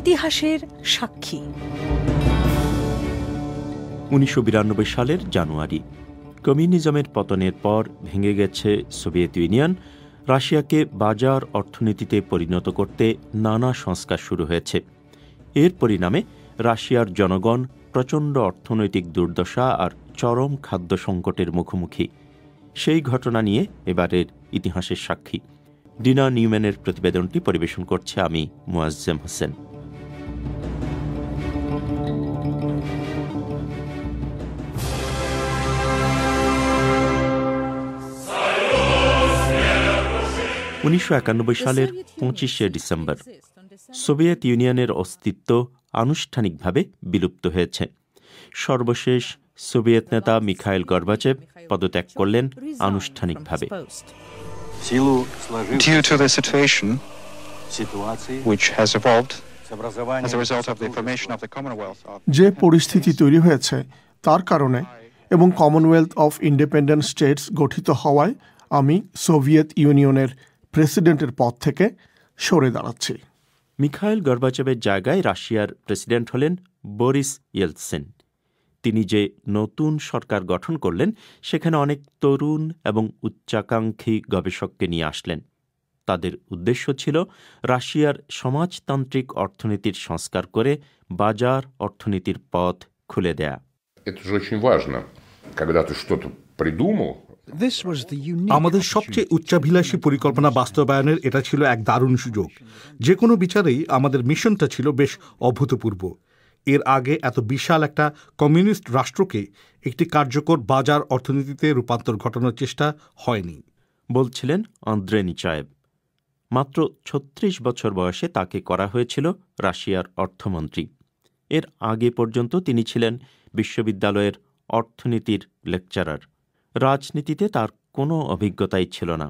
ইতিহাসের সাক্ষী উনিশশো সালের জানুয়ারি কমিউনিজমের পতনের পর ভেঙে গেছে সোভিয়েত ইউনিয়ন রাশিয়াকে বাজার অর্থনীতিতে পরিণত করতে নানা সংস্কার শুরু হয়েছে এর পরিণামে রাশিয়ার জনগণ প্রচণ্ড অর্থনৈতিক দুর্দশা আর চরম খাদ্য সংকটের মুখোমুখি সেই ঘটনা নিয়ে এবারের ইতিহাসের সাক্ষী ডিনা নিউম্যানের প্রতিবেদনটি পরিবেশন করছে আমি মোয়াজ্জেম হোসেন উনিশশো সালের পঁচিশে ডিসেম্বর সোভিয়েত ইউনিয়নের অস্তিত্ব আনুষ্ঠানিকভাবে বিলুপ্ত হয়েছে সর্বশেষ সোভিয়েত নেতা মিখাইল গর্বাচেব পদত্যাগ করলেন আনুষ্ঠানিকভাবে যে পরিস্থিতি তৈরি হয়েছে তার কারণে এবং কমনওয়েলথ অফ ইন্ডিপেন্ডেন্ট স্টেটস গঠিত হওয়ায় আমি সোভিয়েত ইউনিয়নের প্রেসিডেন্টের পদ থেকে সরে দাঁড়াচ্ছে মিখাইল গর্বাচবের জায়গায় রাশিয়ার প্রেসিডেন্ট হলেন বরিস ইয়েলসেন তিনি যে নতুন সরকার গঠন করলেন সেখানে অনেক তরুণ এবং উচ্চাকাঙ্ক্ষী গবেষককে নিয়ে আসলেন তাদের উদ্দেশ্য ছিল রাশিয়ার সমাজতান্ত্রিক অর্থনীতির সংস্কার করে বাজার অর্থনীতির পথ খুলে দেয়া আমাদের সবচেয়ে উচ্চাভিলাষী পরিকল্পনা বাস্তবায়নের এটা ছিল এক দারুণ সুযোগ যে কোনো বিচারেই আমাদের মিশনটা ছিল বেশ অভূতপূর্ব এর আগে এত বিশাল একটা কমিউনিস্ট রাষ্ট্রকে একটি কার্যকর বাজার অর্থনীতিতে রূপান্তর ঘটানোর চেষ্টা হয়নি বলছিলেন অন্দ্রে নিচায়েব মাত্র ছত্রিশ বছর বয়সে তাকে করা হয়েছিল রাশিয়ার অর্থমন্ত্রী এর আগে পর্যন্ত তিনি ছিলেন বিশ্ববিদ্যালয়ের অর্থনীতির লেকচারার রাজনীতিতে তার কোনো অভিজ্ঞতাই ছিল না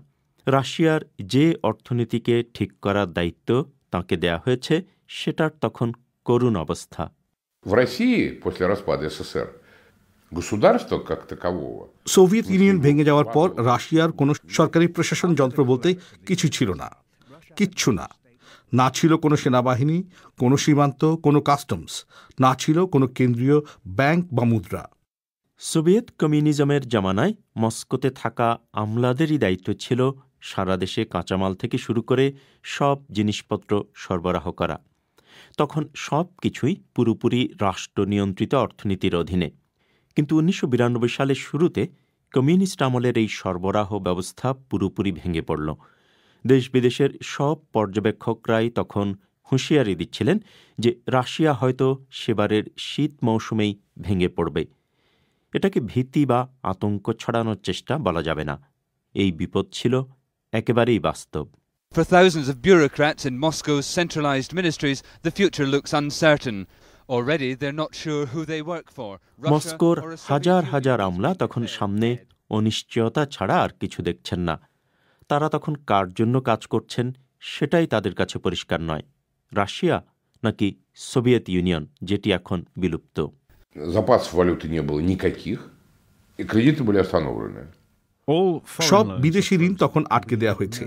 রাশিয়ার যে অর্থনীতিকে ঠিক করার দায়িত্ব তাঁকে দেয়া হয়েছে সেটার তখন করুণ অবস্থা সোভিয়েত ইউনিয়ন ভেঙে যাওয়ার পর রাশিয়ার কোনো সরকারি প্রশাসন যন্ত্র বলতে কিছু ছিল না কিচ্ছু না না ছিল কোনো সেনাবাহিনী কোনো সীমান্ত কোনো কাস্টমস না ছিল কোনো কেন্দ্রীয় ব্যাংক বা মুদ্রা সোভিয়েত কমিউনিজমের জামানায় মস্কোতে থাকা আমলাদেরই দায়িত্ব ছিল সারা দেশে কাঁচামাল থেকে শুরু করে সব জিনিসপত্র সরবরাহ করা তখন সব কিছুই পুরোপুরি রাষ্ট্র নিয়ন্ত্রিত অর্থনীতির অধীনে কিন্তু উনিশশো সালের শুরুতে কমিউনিস্ট আমলের এই সরবরাহ ব্যবস্থা পুরোপুরি ভেঙে পড়ল দেশ বিদেশের সব পর্যবেক্ষকরাই তখন হুঁশিয়ারি দিচ্ছিলেন যে রাশিয়া হয়তো সেবারের শীত মৌসুমেই ভেঙে পড়বে এটাকে ভীতি বা আতঙ্ক ছড়ানোর চেষ্টা বলা যাবে না এই বিপদ ছিল একেবারেই বাস্তব For thousands of bureaucrats in Moscow's centralized ministries, the future looks uncertain. Already they're not sure who they work for. মস্কোর হাজার হাজার আমলা তখন সামনে অনিশ্চয়তা ছাড়া আর কিছু দেখছেন না তারা তখন কার জন্য কাজ করছেন সেটাই তাদের কাছে পরিষ্কার নয় রাশিয়া নাকি সোভিয়েত ইউনিয়ন যেটি এখন বিলুপ্ত Запасов валюты не было никаких, и кредиты были остановлены. সব বিদেশি ঋণ তখন আটকে দেওয়া হয়েছে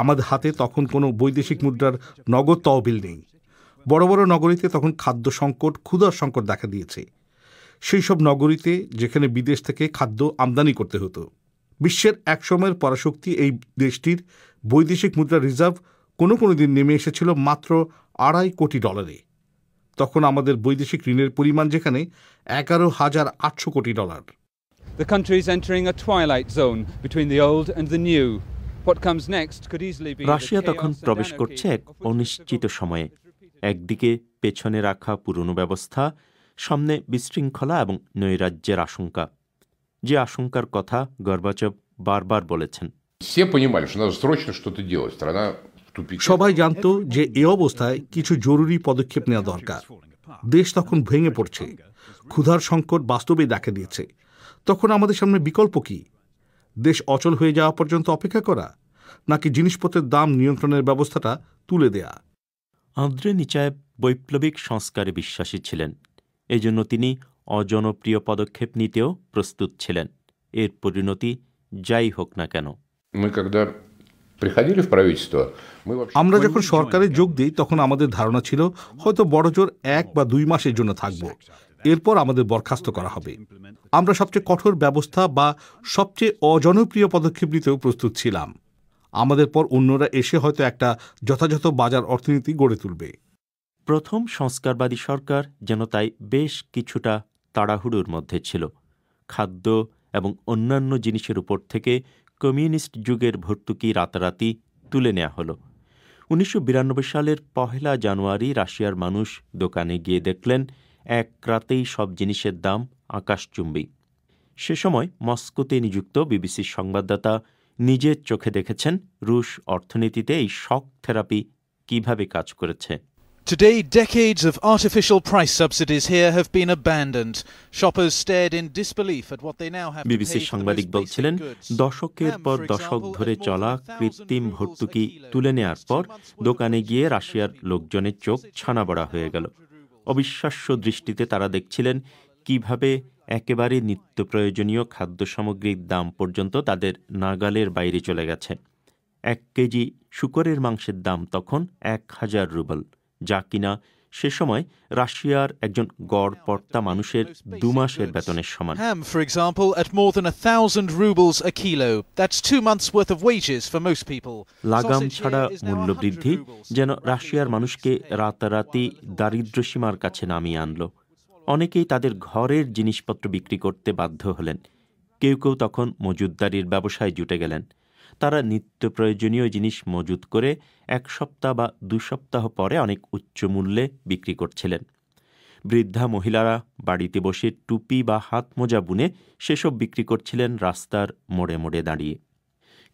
আমাদের হাতে তখন কোনো বৈদেশিক মুদ্রার নগদ তহবিল নেই বড় বড় নগরীতে তখন খাদ্য সংকট ক্ষুদার সংকট দেখা দিয়েছে সেই সব নগরীতে যেখানে বিদেশ থেকে খাদ্য আমদানি করতে হতো বিশ্বের একসময়ের পরাশক্তি এই দেশটির বৈদেশিক মুদ্রা রিজার্ভ কোনো কোনো দিন নেমে এসেছিল মাত্র আড়াই কোটি ডলারে তখন আমাদের বৈদেশিক ঋণের পরিমাণ যেখানে এগারো হাজার আটশো কোটি dollar The country is entering a twilight zone between the old and the new. What comes next could easily be Russia তখন প্রবেশ করছে এক অনিশ্চিত সময়ে একদিকে পেছনে রাখা পুরনো ব্যবস্থা সামনে বিশৃঙ্খলা এবং নৈরাজ্যের আশঙ্কা যে আশঙ্কার কথা গর্বাচব বারবার বলেছেন Все понимали, что надо срочно что-то делать. Страна সবাই জানত যে এ অবস্থায় কিছু জরুরি পদক্ষেপ নেওয়া দরকার দেশ তখন ভেঙে পড়ছে ক্ষুধার সংকট বাস্তবে দেখা দিয়েছে তখন আমাদের সামনে বিকল্প কি দেশ অচল হয়ে যাওয়া পর্যন্ত অপেক্ষা করা নাকি জিনিসপত্রের দাম নিয়ন্ত্রণের ব্যবস্থাটা তুলে দেয়া আন্দ্রে নিচায় বৈপ্লবিক সংস্কারে বিশ্বাসী ছিলেন এজন্য তিনি অজনপ্রিয় পদক্ষেপ নিতেও প্রস্তুত ছিলেন এর পরিণতি যাই হোক না কেন আমরা যখন সরকারে যোগ দিই তখন আমাদের ধারণা ছিল হয়তো বড় জোর এক বা দুই মাসের জন্য থাকব এরপর আমাদের বরখাস্ত করা হবে আমরা সবচেয়ে কঠোর ব্যবস্থা বা সবচেয়ে অজনপ্রিয় পদক্ষেপ নিতেও প্রস্তুত ছিলাম আমাদের পর অন্যরা এসে হয়তো একটা যথাযথ বাজার অর্থনীতি গড়ে তুলবে প্রথম সংস্কারবাদী সরকার যেন তাই বেশ কিছুটা তাড়াহুড়োর মধ্যে ছিল খাদ্য এবং অন্যান্য জিনিসের উপর থেকে কমিউনিস্ট যুগের ভর্তুকি রাতারাতি তুলে নেওয়া হলো উনিশশো সালের পহেলা জানুয়ারি রাশিয়ার মানুষ দোকানে গিয়ে দেখলেন এক রাতেই সব জিনিসের দাম আকাশচুম্বী সে সময় মস্কোতে নিযুক্ত বিবিসির সংবাদদাতা নিজের চোখে দেখেছেন রুশ অর্থনীতিতে এই শক থেরাপি কিভাবে কাজ করেছে Today, decades of artificial price subsidies here have been abandoned. Shoppers stared in disbelief at what they now have BBC সাংবাদিক বলছিলেন দশকের পর দশক ধরে চলা কৃত্রিম ভর্তুকি তুলে নেয়ার পর দোকানে গিয়ে রাশিয়ার লোকজনের চোখ ছানাবড়া হয়ে গেল অবিশ্বাস্য দৃষ্টিতে তারা দেখছিলেন কিভাবে একেবারে নিত্য প্রয়োজনীয় খাদ্য সামগ্রীর দাম পর্যন্ত তাদের নাগালের বাইরে চলে গেছে এক কেজি শুকরের মাংসের দাম তখন এক হাজার রুবল যা কিনা সে সময় রাশিয়ার একজন গড়পর্তা মানুষের দু মাসের বেতনের সমান ham for example at more than a thousand rubles a kilo that's two months worth of লাগাম ছাড়া মূল্য বৃদ্ধি যেন রাশিয়ার মানুষকে রাতারাতি দারিদ্র সীমার কাছে নামিয়ে আনলো অনেকেই তাদের ঘরের জিনিসপত্র বিক্রি করতে বাধ্য হলেন কেউ কেউ তখন মজুদদারির ব্যবসায় জুটে গেলেন তারা নিত্য প্রয়োজনীয় জিনিস মজুত করে এক সপ্তাহ বা দু সপ্তাহ পরে অনেক উচ্চ মূল্যে বিক্রি করছিলেন বৃদ্ধা মহিলারা বাড়িতে বসে টুপি বা হাত মোজা বুনে সেসব বিক্রি করছিলেন রাস্তার মোড়ে মোড়ে দাঁড়িয়ে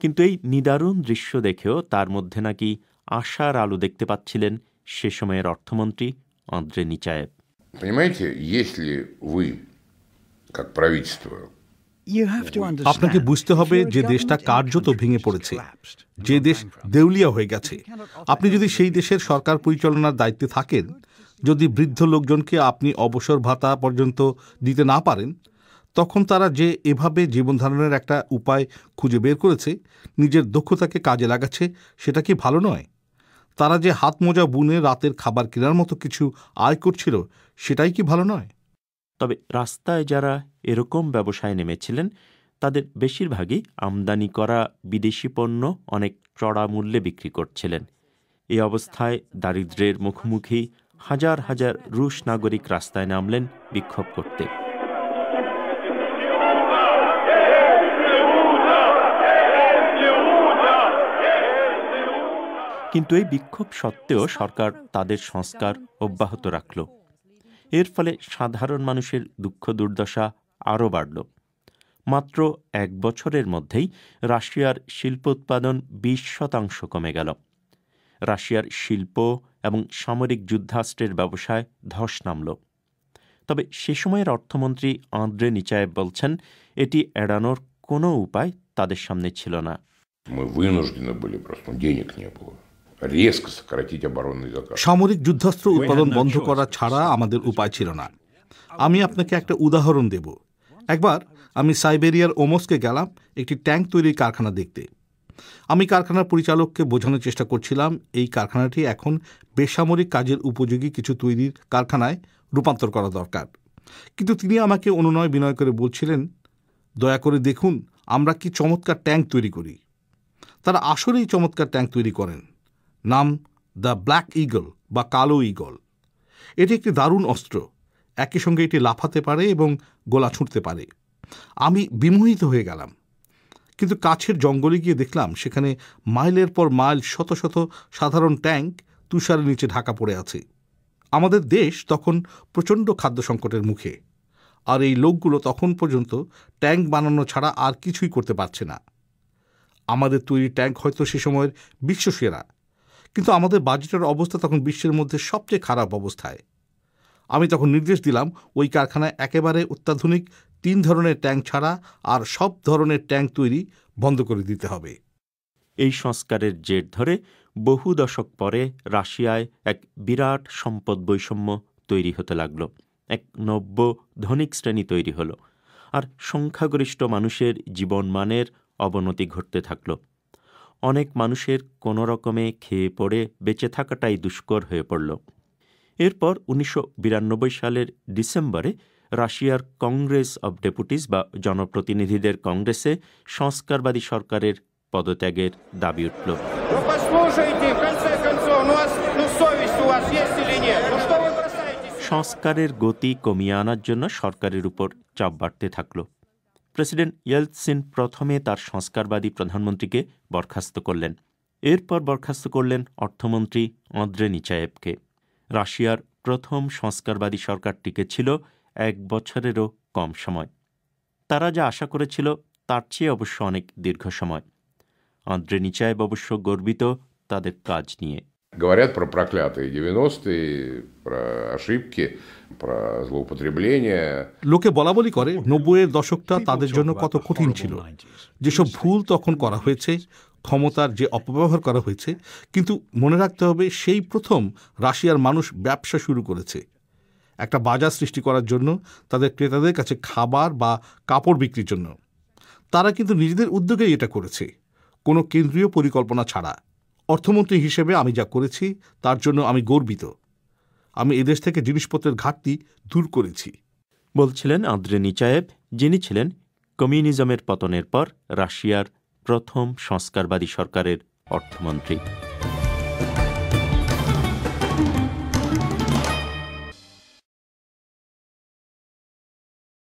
কিন্তু এই নিদারুণ দৃশ্য দেখেও তার মধ্যে নাকি আশার আলো দেখতে পাচ্ছিলেন সে সময়ের অর্থমন্ত্রী অন্দ্রে নিচায়েব Понимаете, если вы, как правительство, আপনাকে বুঝতে হবে যে দেশটা কার্যত ভেঙে পড়েছে যে দেশ দেউলিয়া হয়ে গেছে আপনি যদি সেই দেশের সরকার পরিচালনার দায়িত্বে থাকেন যদি বৃদ্ধ লোকজনকে আপনি অবসর ভাতা পর্যন্ত দিতে না পারেন তখন তারা যে এভাবে জীবনধারণের একটা উপায় খুঁজে বের করেছে নিজের দক্ষতাকে কাজে লাগাচ্ছে সেটা কি ভালো নয় তারা যে হাত মোজা বুনে রাতের খাবার কেনার মতো কিছু আয় করছিল সেটাই কি ভালো নয় তবে রাস্তায় যারা এরকম ব্যবসায় নেমেছিলেন তাদের বেশিরভাগই আমদানি করা বিদেশি পণ্য অনেক চড়া মূল্যে বিক্রি করছিলেন এই অবস্থায় দারিদ্রের মুখোমুখি হাজার হাজার রুশ নাগরিক রাস্তায় নামলেন বিক্ষোভ করতে কিন্তু এই বিক্ষোভ সত্ত্বেও সরকার তাদের সংস্কার অব্যাহত রাখল এর ফলে সাধারণ মানুষের দুঃখ দুর্দশা আরও বাড়ল মাত্র এক বছরের মধ্যেই রাশিয়ার শিল্প উৎপাদন বিশ শতাংশ কমে গেল রাশিয়ার শিল্প এবং সামরিক যুদ্ধাস্ত্রের ব্যবসায় ধস নামল তবে সে সময়ের অর্থমন্ত্রী আন্দ্রে নিচায়েব বলছেন এটি এড়ানোর কোনো উপায় তাদের সামনে ছিল না Мы вынуждены были просто, денег не было. সামরিক যুদ্ধাস্ত্র উৎপাদন বন্ধ করা ছাড়া আমাদের উপায় ছিল না আমি আপনাকে একটা উদাহরণ দেব একবার আমি সাইবেরিয়ার ওমসকে গেলাম একটি ট্যাঙ্ক তৈরির কারখানা দেখতে আমি কারখানার পরিচালককে বোঝানোর চেষ্টা করছিলাম এই কারখানাটি এখন বেসামরিক কাজের উপযোগী কিছু তৈরির কারখানায় রূপান্তর করা দরকার কিন্তু তিনি আমাকে অনুনয় বিনয় করে বলছিলেন দয়া করে দেখুন আমরা কি চমৎকার ট্যাঙ্ক তৈরি করি তারা আসলেই চমৎকার ট্যাঙ্ক তৈরি করেন নাম দ্য ব্ল্যাক ইগল বা কালো ইগল এটি একটি দারুণ অস্ত্র একই সঙ্গে এটি লাফাতে পারে এবং গোলা ছুঁড়তে পারে আমি বিমোহিত হয়ে গেলাম কিন্তু কাছের জঙ্গলে গিয়ে দেখলাম সেখানে মাইলের পর মাইল শত শত সাধারণ ট্যাঙ্ক তুষারের নিচে ঢাকা পড়ে আছে আমাদের দেশ তখন প্রচণ্ড খাদ্য সংকটের মুখে আর এই লোকগুলো তখন পর্যন্ত ট্যাঙ্ক বানানো ছাড়া আর কিছুই করতে পারছে না আমাদের তৈরি ট্যাঙ্ক হয়তো সে সময়ের বিশ্বসেরা কিন্তু আমাদের বাজেটের অবস্থা তখন বিশ্বের মধ্যে সবচেয়ে খারাপ অবস্থায় আমি তখন নির্দেশ দিলাম ওই কারখানায় একেবারে অত্যাধুনিক তিন ধরনের ট্যাঙ্ক ছাড়া আর সব ধরনের ট্যাঙ্ক তৈরি বন্ধ করে দিতে হবে এই সংস্কারের জের ধরে বহু দশক পরে রাশিয়ায় এক বিরাট সম্পদ বৈষম্য তৈরি হতে লাগল এক নব্য ধনিক শ্রেণী তৈরি হলো আর সংখ্যাগরিষ্ঠ মানুষের জীবনমানের অবনতি ঘটতে থাকলো অনেক মানুষের কোনো রকমে খেয়ে পড়ে বেঁচে থাকাটাই দুষ্কর হয়ে পড়ল এরপর উনিশশো সালের ডিসেম্বরে রাশিয়ার কংগ্রেস অব ডেপুটিস বা জনপ্রতিনিধিদের কংগ্রেসে সংস্কারবাদী সরকারের পদত্যাগের দাবি উঠল সংস্কারের গতি কমিয়ে আনার জন্য সরকারের উপর চাপ বাড়তে থাকলো প্রেসিডেন্ট ইয়েলসিন প্রথমে তার সংস্কারবাদী প্রধানমন্ত্রীকে বরখাস্ত করলেন এরপর বরখাস্ত করলেন অর্থমন্ত্রী অদ্রে নিচায়েবকে রাশিয়ার প্রথম সংস্কারবাদী সরকারটিকে ছিল এক বছরেরও কম সময় তারা যা আশা করেছিল তার চেয়ে অবশ্য অনেক দীর্ঘ সময় অদ্রে নিচায়েব অবশ্য গর্বিত তাদের কাজ নিয়ে Говорят про проклятые 90-е, про ошибки, про злоупотребление. লোকে বলা বলি করে নব্বইয়ের দশকটা তাদের জন্য কত কঠিন ছিল যেসব ভুল তখন করা হয়েছে ক্ষমতার যে অপব্যবহার করা হয়েছে কিন্তু মনে রাখতে হবে সেই প্রথম রাশিয়ার মানুষ ব্যবসা শুরু করেছে একটা বাজার সৃষ্টি করার জন্য তাদের ক্রেতাদের কাছে খাবার বা কাপড় বিক্রির জন্য তারা কিন্তু নিজেদের উদ্যোগেই এটা করেছে কোনো কেন্দ্রীয় পরিকল্পনা ছাড়া অর্থমন্ত্রী হিসেবে আমি যা করেছি তার জন্য আমি গর্বিত আমি এদেশ থেকে জিনিসপত্রের ঘাটতি দূর করেছি বলছিলেন আদ্রে নিচায়েব যিনি ছিলেন কমিউনিজমের পতনের পর রাশিয়ার প্রথম সংস্কারবাদী সরকারের অর্থমন্ত্রী